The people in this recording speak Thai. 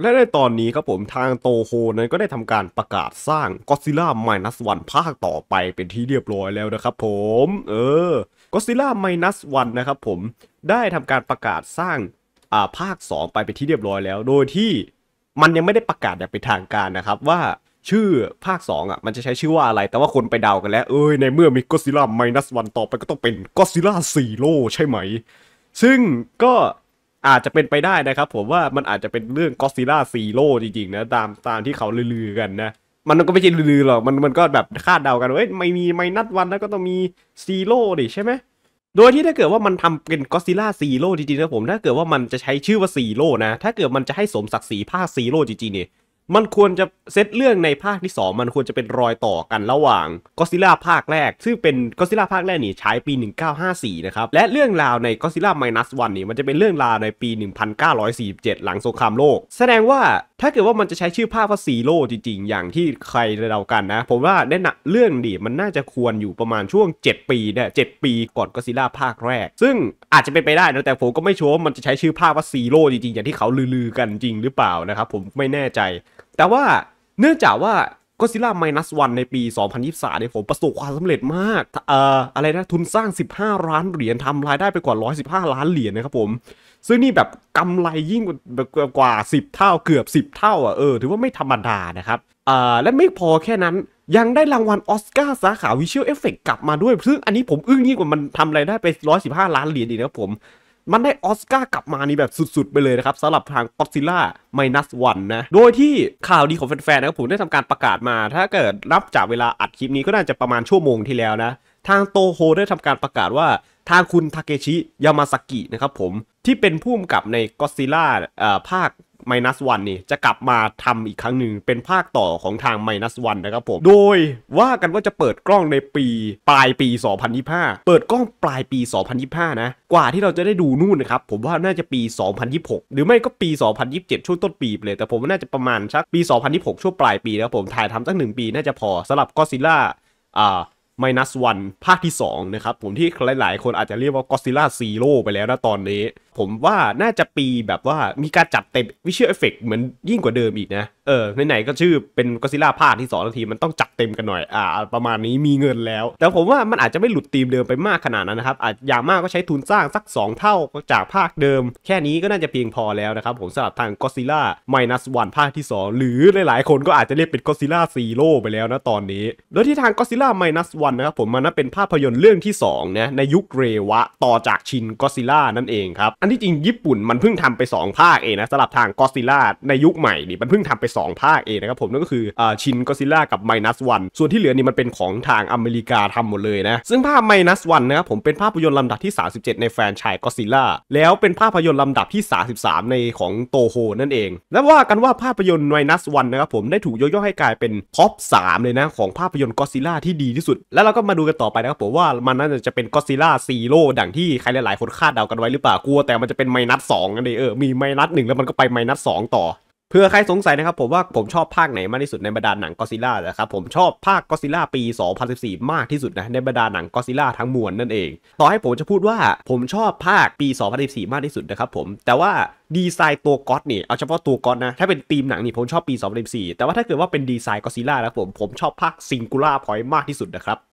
และในตอนนี้ครับผมทางโตโฮนั้นก็ได้ทำการประกาศสร้างก็ซิล่าไ Minus One ภาคต่อไปเป็นที่เรียบร้อยแล้วนะครับ ผมเออก็ซิล่าไ Minus One นะครับ ผมได้ทำการประกาศสร้างอ่าภาค 2 ไปเป็นที่เรียบร้อยแล้ว โดยที่มันยังไม่ได้ประกาศอย่างเป็นทางการนะครับ ว่าชื่อภาค 2 อ่ะ มันจะใช้ชื่อว่าอะไร แต่ว่าคนไปเดากันแล้วเอ้ยในเมื่อมีก็ซิล่าไมนัสวันต่อไปก็ต้องเป็นก็ซิล่าซีโร่ใช่ไหม ซึ่งก็อาจจะเป็นไปได้นะครับผมว่ามันอาจจะเป็นเรื่องก็ซิล่าซีโร่จริงๆนะตามตามที่เขาลือๆกันนะ มันก็ไม่ใช่ลือๆหรอกมันมันก็แบบคาดเดากันว่าไม่มีไม่นัดวันแล้วก็ต้องมีซีโร่ดิใช่ไหมโดยที่ถ้าเกิดว่ามันทำเป็นก็ซิล่าซีโร่จริงๆนะผมถ้าเกิดว่ามันจะใช้ชื่อว่าซีโร่นะ ถ้าเกิดมันจะให้สมศักดิ์ศรีภาคซีโร่จริงๆเนี่ยมันควรจะเซตเรื่องในภาคที่2มันควรจะเป็นรอยต่อกันระหว่างก็ซิล่าภาคแรก ซึ่งเป็นก็ซิล่าภาคแรกนี่ใช้ปี 1954 นะครับ และเรื่องราวในก็ซิล่าไมนัสวันนี่มันจะเป็นเรื่องราวในปี 1947 หลังสงครามโลก แสดงว่าถ้าเกิดว่ามันจะใช้ชื่อภาคว่าซีโร่จริงๆ อย่างที่ใครเรากันนะ ผมว่าแน่นะเรื่องดีมันน่าจะควรอยู่ประมาณช่วง 7 ปีเนี่ยเปีก่อนก็ซิล่าภาคแรก ซึ่งอาจจะเป็นไปได้นะแต่ผมก็ไม่ชัวร์ว่ามันจะใช้ชื่อภาคว่าซีโร่จริงๆอย่างที่เขาลือๆกันจริงหรือเปล่านะครับผมไม่แน่ใจแต่ว่าเนื่องจากว่าก็ซิล่าไมนัสวันในปี 2023เนี่ยผมประสบความสำเร็จมาก เอ่ออะไรนะทุนสร้าง 15ล้านเหรียญทำรายได้ไปกว่า 115 ล้านเหรียญนะครับผม ซึ่งนี่แบบกำไรยิ่งกว่า 10 เท่าเกือบ 10 เท่า อ่ะ เออ ถือว่าไม่ธรรมดานะครับเอ่อและไม่พอแค่นั้นยังได้รางวัลออสการ์สาขาวิชวลเอฟเฟกกลับมาด้วย ซึ่งอันนี้ผมอึ้งยิ่งกว่ามันทำรายได้ไป 115ล้านเหรียญอีกนะครับผมมันได้ออสการ์กลับมานี่แบบสุดๆไปเลยนะครับสำหรับทางก็อดซิล่าไมนัสวันนะโดยที่ข่าวดีของแฟนๆนะครับผมได้ทำการประกาศมา ถ้าเกิดรับจากเวลาอัดคลิปนี้ก็น่าจะประมาณชั่วโมงที่แล้วนะ ทางโตโฮได้ทำการประกาศว่าทางคุณทาเกชิยามาสกินะครับผมที่เป็นผู้กำกับในก็อดซิล่าภาค m i n u วันนี่จะกลับมาทำอีกครั้งหนึ่งเป็นภาคต่อของทาง m i n u วันนะครับผมโดยว่ากันว่าจะเปิดกล้องในปีปลายปี 2025 เปิดกล้องปลายปี 2025 นะ กว่าที่เราจะได้ดูนู่นนะครับผมว่าน่าจะปี 2026 หรือไม่ก็ปี 2027 ช่วงต้นปีเลยแต่ผมว่าน่าจะประมาณชักปี 2026 ช่วงปลายปีนะครับผมถ่ายทำสักหนึ่งปีน่าจะพอสำหรับก็ซิล่า อ่าไมนัสวันภาคที่2นะครับผมที่หลาย ๆ คนอาจจะเรียกว่า g o ซิล่าซีโร่ไปแล้วนะตอนนี้ผมว่าน่าจะปีแบบว่ามีการจัดเต็มวิชวลเอฟเฟกเหมือนยิ่งกว่าเดิมอีกนะเออไหนๆก็ชื่อเป็นก็ซิล่าภาคที่สองนาทีมันต้องจัดเต็มกันหน่อยอ่าประมาณนี้มีเงินแล้ว แต่ผมว่ามันอาจจะไม่หลุดธีมเดิมไปมากขนาดนั้นนะครับอาจอย่างมากก็ใช้ทุนสร้างสัก 2 เท่าจากภาคเดิมแค่นี้ก็น่าจะเพียงพอแล้วนะครับ ผมสำหรับทางก็ซิล่าไมนัสวันภาคที่ 2 หรือหลายๆ คนก็อาจจะเรียกเป็นก็ซิล่าซีโร่ไปแล้วนะตอนนี้ โดยที่ทางก็ซิล่าไมนัสวันนะครับผมมันเป็นภาพยนตร์เรื่องที่2นะในยุคเรวะต่อจากชินก็ซิล่านั่นเองครับอันที่จริงญี่ปุ่นมันเพิ่งทำไป 2 ภาคเองนะสำหรับทางกอซิล่าในยุคใหม่นี่มันเพิ่งทำไป 2 ภาคเองนะครับผมนั่นก็คืออ่าชินกอซิล่ากับไมนัสวันส่วนที่เหลือนี่มันเป็นของทางอเมริกาทำหมดเลยนะ ซึ่งภาพไมนัสวันนะครับผมเป็นภาพยนตร์ลำดับที่ 37 ในแฟนชายกอซิล่าแล้วเป็นภาพยนตร์ลำดับที่ 33 ในของโตโฮนั่นเอง และว่ากันว่าภาพยนตร์ไมนัสวันนะครับผมได้ถูกย่อยๆให้กลายเป็นท็อป3เลยนะของภาพยนตร์กอซิล่าที่ดีที่สุดแล้วเราก็มาดูกันต่อไปนะครับผมว่ามันน่าจะเป็นกอซิล่าซีโร่ดังที่ใครหลายๆ คนคาดเดากันไว้หรือเปล่ากลัวแต่มันจะเป็นไมนัสสองนั่นเองเออ มีไมนัสหนึ่งแล้วมันก็ไปไมนัสสองต่อ เพื่อใครสงสัยนะครับผมว่าผมชอบภาคไหนมากที่สุดในบรรดาหนังก็ซิล่านะครับผมชอบภาคก็ซิล่าปี 2014 มากที่สุดนะในบรรดาหนังก็ซิล่าทั้งมวลนั่นเองต่อให้ผมจะพูดว่าผมชอบภาคปี 2014 มากที่สุดนะครับผมแต่ว่าดีไซน์ตัวก๊อตนี่เอาเฉพาะตัวก๊อตนะถ้าเป็นธีมหนังนี่ผมชอบปี 2014 แต่ว่าถ้าเกิดว่าเป็นดีไซน์ก็ซิล่านะผมผมชอบภาคซิงคูล่าพอยต์มากที่สุดนะครับ